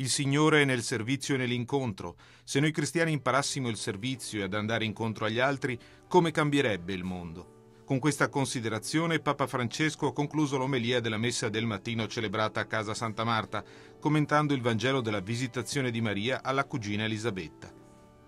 Il Signore è nel servizio e nell'incontro. Se noi cristiani imparassimo il servizio e ad andare incontro agli altri, come cambierebbe il mondo? Con questa considerazione Papa Francesco ha concluso l'omelia della messa del mattino celebrata a casa Santa Marta, commentando il Vangelo della visitazione di Maria alla cugina Elisabetta.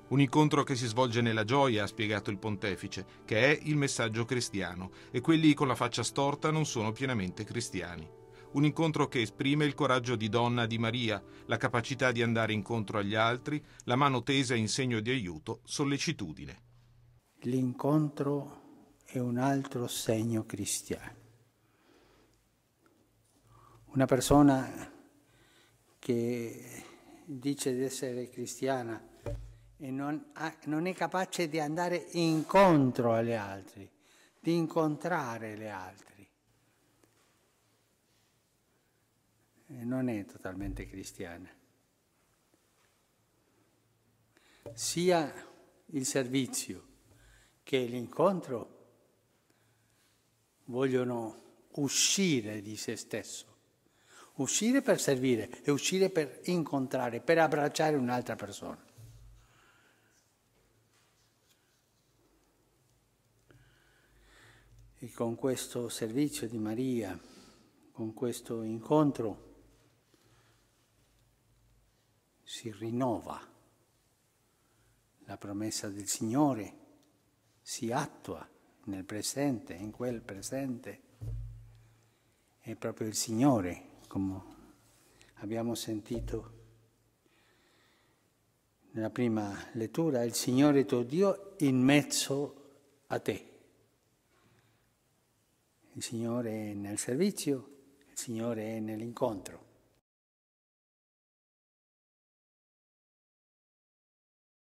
Un incontro che si svolge nella gioia, ha spiegato il pontefice, che è il messaggio cristiano, e quelli con la faccia storta non sono pienamente cristiani. Un incontro che esprime il coraggio di donna di Maria, la capacità di andare incontro agli altri, la mano tesa in segno di aiuto, sollecitudine. L'incontro è un altro segno cristiano. Una persona che dice di essere cristiana e non, ha, non, è capace di andare incontro alle altre, di incontrare le altre. non è totalmente cristiana. Sia il servizio che l'incontro vogliono uscire di se stesso, uscire per servire e uscire per incontrare, per abbracciare un'altra persona. E con questo servizio di Maria, con questo incontro, si rinnova, la promessa del Signore si attua nel presente, in quel presente. È proprio il Signore, come abbiamo sentito nella prima lettura, il Signore tuo Dio in mezzo a te. Il Signore è nel servizio, il Signore è nell'incontro.